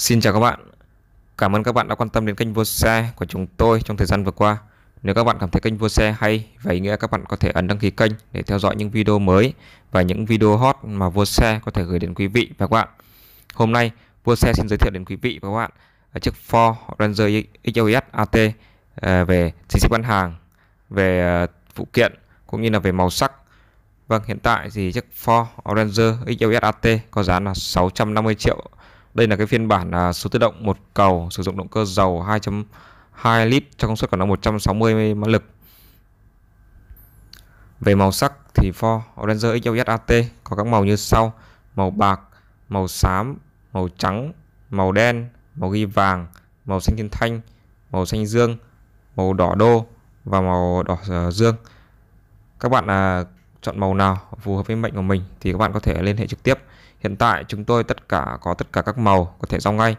Xin chào các bạn. Cảm ơn các bạn đã quan tâm đến kênh Vua Xe của chúng tôi trong thời gian vừa qua. Nếu các bạn cảm thấy kênh Vua Xe hay và ý nghĩa các bạn có thể ấn đăng ký kênh để theo dõi những video mới và những video hot mà Vua Xe có thể gửi đến quý vị và các bạn. Hôm nay, Vua Xe xin giới thiệu đến quý vị và các bạn chiếc Ford Ranger XLS AT à, về chính sách bán hàng, về à, phụ kiện cũng như là về màu sắc. Vâng, hiện tại thì chiếc Ford Ranger XLS AT có giá là 650 triệu đây là cái phiên bản à, số tự động một cầu sử dụng động cơ dầu 2.2 lít cho công suất khoảng nó 160 mã lực. Về màu sắc thì Ford Ranger AT có các màu như sau: màu bạc, màu xám, màu trắng, màu đen, màu ghi vàng, màu xanh thiên thanh, màu xanh dương, màu đỏ đô và màu đỏ à, dương. Các bạn à, chọn màu nào phù hợp với mệnh của mình thì các bạn có thể liên hệ trực tiếp. Hiện tại chúng tôi tất cả có tất cả các màu có thể giao ngay.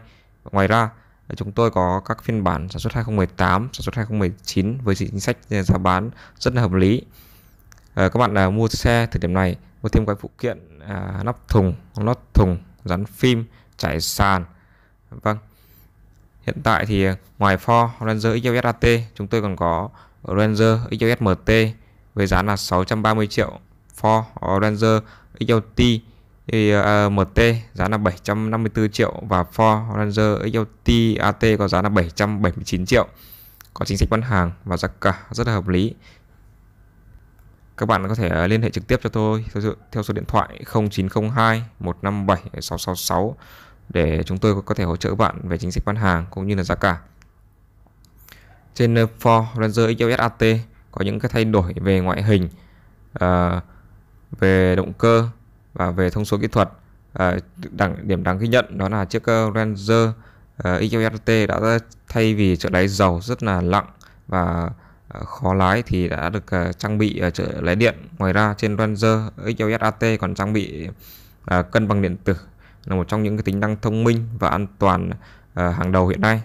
Ngoài ra chúng tôi có các phiên bản sản xuất 2018, sản xuất 2019 với chính sách giá bán rất là hợp lý. Ờ, các bạn à, mua xe thời điểm này mua thêm các phụ kiện à, nắp thùng, lót thùng, dán phim, trải sàn. Vâng. Hiện tại thì à, ngoài Ford Ranger XLS AT chúng tôi còn có Ranger XLS MT với giá là 630 triệu Ford Ranger XLT à, MT giá là 754 triệu và Ford Ranger XLT AT có giá là 779 triệu có chính sách bán hàng và giá cả rất là hợp lý các bạn có thể à, liên hệ trực tiếp cho tôi theo số điện thoại 0902 157 666 để chúng tôi có thể hỗ trợ các bạn về chính sách bán hàng cũng như là giá cả. Trên à, Ford Ranger XLS AT có những cái thay đổi về ngoại hình uh, về động cơ và về thông số kỹ thuật uh, đẳng, điểm đáng ghi nhận đó là chiếc ờ, Ranger uh, đã thay vì trợ lái dầu rất là nặng và khó lái thì đã được uh, trang bị uh, trợ lái điện ngoài ra trên Ranger XLSAT còn trang bị uh, cân bằng điện tử là một trong những cái tính năng thông minh và an toàn uh, hàng đầu hiện nay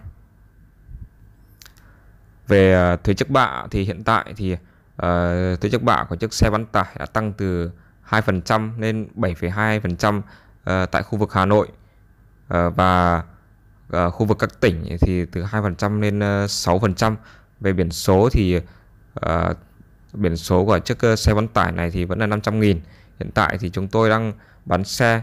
về à, thuế trước bạ thì hiện tại thì uh, à, thuế trước bạ của chiếc xe bán tải đã tăng từ 2% lên 7,2% uh, à, tại khu vực Hà Nội uh, và uh, khu vực các tỉnh thì từ 2% lên uh, 6%. Về biển số thì uh, biển số của chiếc xe bán tải này thì vẫn là 500.000. Hiện tại thì chúng tôi đang bán xe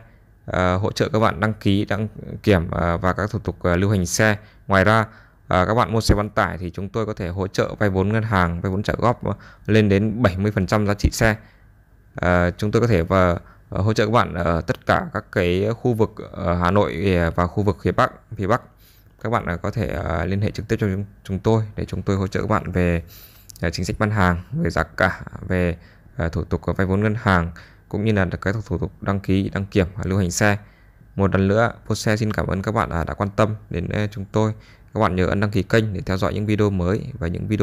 uh, hỗ trợ các bạn đăng ký đăng kiểm uh, và các thủ tục uh, lưu hành xe. Ngoài ra à, các bạn mua xe bán tải thì chúng tôi có thể hỗ trợ vay vốn ngân hàng vay vốn trả góp ờ, lên đến 70% giá trị xe à, chúng tôi có thể và hỗ trợ các bạn ở tất cả các cái khu vực ở Hà Nội và khu vực phía Bắc phía Bắc các bạn có thể liên hệ trực tiếp cho chúng tôi để chúng tôi hỗ trợ các bạn về chính sách bán hàng về giá cả về thủ tục vay vốn ngân hàng cũng như là các thủ tục đăng ký đăng kiểm lưu hành xe một lần nữa Pose xin cảm ơn các bạn đã quan tâm đến ờ, chúng tôi các bạn nhớ ấn đăng ký kênh để theo dõi những video mới và những video